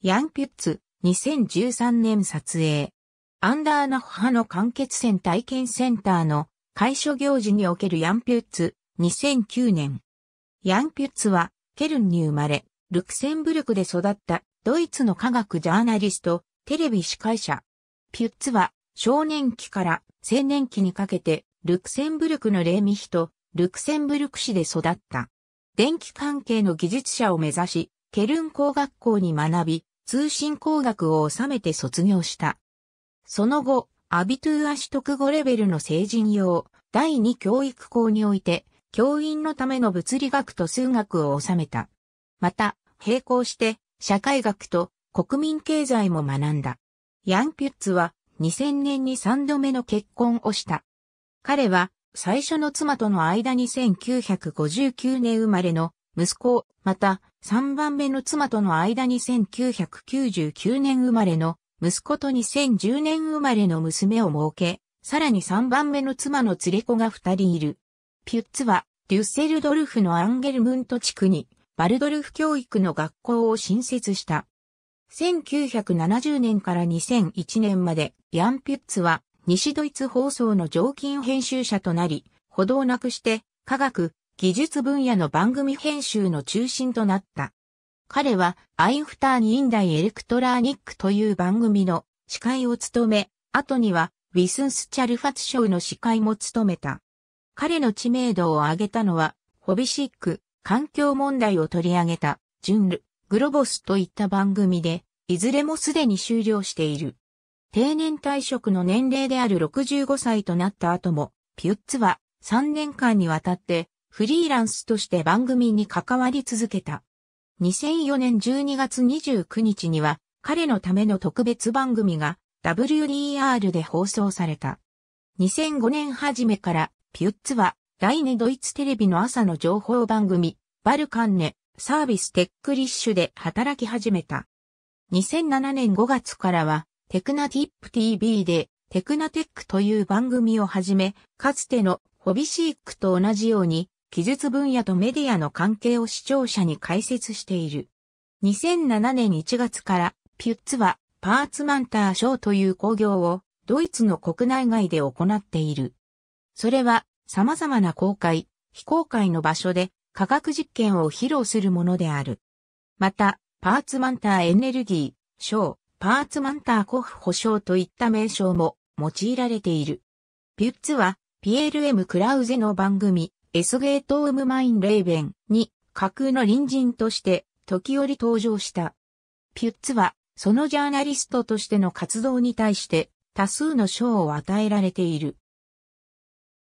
ヤンピュッツ、2013年撮影。アンダーナフ派の完結戦体験センターの会所行事におけるヤンピュッツ、2009年。ヤンピュッツは、ケルンに生まれ、ルクセンブルクで育ったドイツの科学ジャーナリスト、テレビ司会者。ピュッツは、少年期から青年期にかけて、ルクセンブルクのレーミヒと、ルクセンブルク市で育った。電気関係の技術者を目指し、ケルン工学校に学び、通信工学を収めて卒業した。その後、アビトゥーア取得後レベルの成人用第2教育校において、教員のための物理学と数学を収めた。また、並行して、社会学と国民経済も学んだ。ヤン・ピュッツは2000年に3度目の結婚をした。彼は最初の妻との間に1959年生まれの息子、また三番目の妻との間に1999年生まれの息子と2010年生まれの娘を設け、さらに三番目の妻の連れ子が二人いる。ピュッツは、デュッセルドルフのアンゲルムント地区に、バルドルフ教育の学校を新設した。1970年から2001年まで、ヤン・ピュッツは、西ドイツ放送の常勤編集者となり、歩道なくして、科学、技術分野の番組編集の中心となった。彼は、アインフターニインダイエレクトラニックという番組の司会を務め、後には、ウィスンスチャルファツショーの司会も務めた。彼の知名度を上げたのは、ホビシック、環境問題を取り上げた、ジュンル、グロボスといった番組で、いずれもすでに終了している。定年退職の年齢である65歳となった後も、ピュッツは3年間にわたってフリーランスとして番組に関わり続けた。2004年12月29日には彼のための特別番組が WDR で放送された。2005年初めからピュッツは来年ドイツテレビの朝の情報番組バルカンネサービステックリッシュで働き始めた。2007年5月からはテクナティップ TV でテクナテックという番組をはじめ、かつてのホビシークと同じように技術分野とメディアの関係を視聴者に解説している。2007年1月から、ピュッツは、パーツマンター賞という工業を、ドイツの国内外で行っている。それは、様々な公開、非公開の場所で、科学実験を披露するものである。また、パーツマンターエネルギー、賞、パーツマンターコフ保証といった名称も用いられている。ピュッツは、ピエール・エム・クラウゼの番組、エスゲートウムマインレイベンに架空の隣人として時折登場した。ピュッツはそのジャーナリストとしての活動に対して多数の賞を与えられている。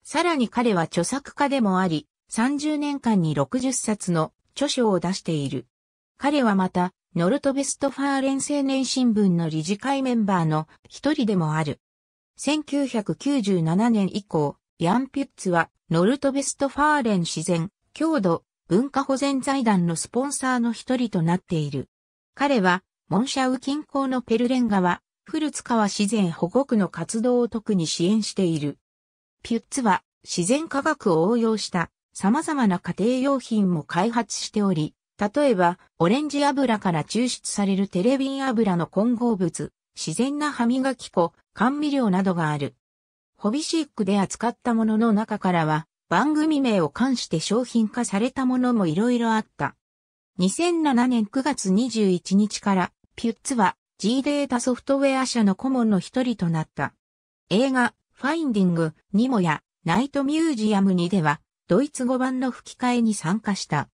さらに彼は著作家でもあり、30年間に60冊の著書を出している。彼はまた、ノルトベストファーレン青年新聞の理事会メンバーの一人でもある。1997年以降、ヤン・ピュッツはノルトベストファーレン自然、郷土、文化保全財団のスポンサーの一人となっている。彼は、モンシャウ近郊のペルレン川、フルツ川自然保護区の活動を特に支援している。ピュッツは、自然科学を応用した様々な家庭用品も開発しており、例えば、オレンジ油から抽出されるテレビン油の混合物、自然な歯磨き粉、甘味料などがある。ホビシックで扱ったものの中からは、番組名を冠して商品化されたものもいろいろあった。2007年9月21日から、ピュッツは G データソフトウェア社の顧問の一人となった。映画、ファインディング、ニモや、ナイトミュージアムにでは、ドイツ語版の吹き替えに参加した。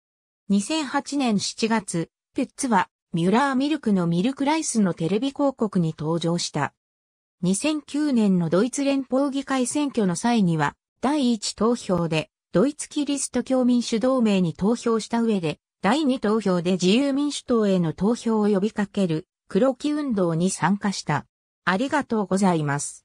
2008年7月、ピュッツは、ミュラーミルクのミルクライスのテレビ広告に登場した。2009年のドイツ連邦議会選挙の際には、第1投票で、ドイツキリスト教民主同盟に投票した上で、第2投票で自由民主党への投票を呼びかける、黒木運動に参加した。ありがとうございます。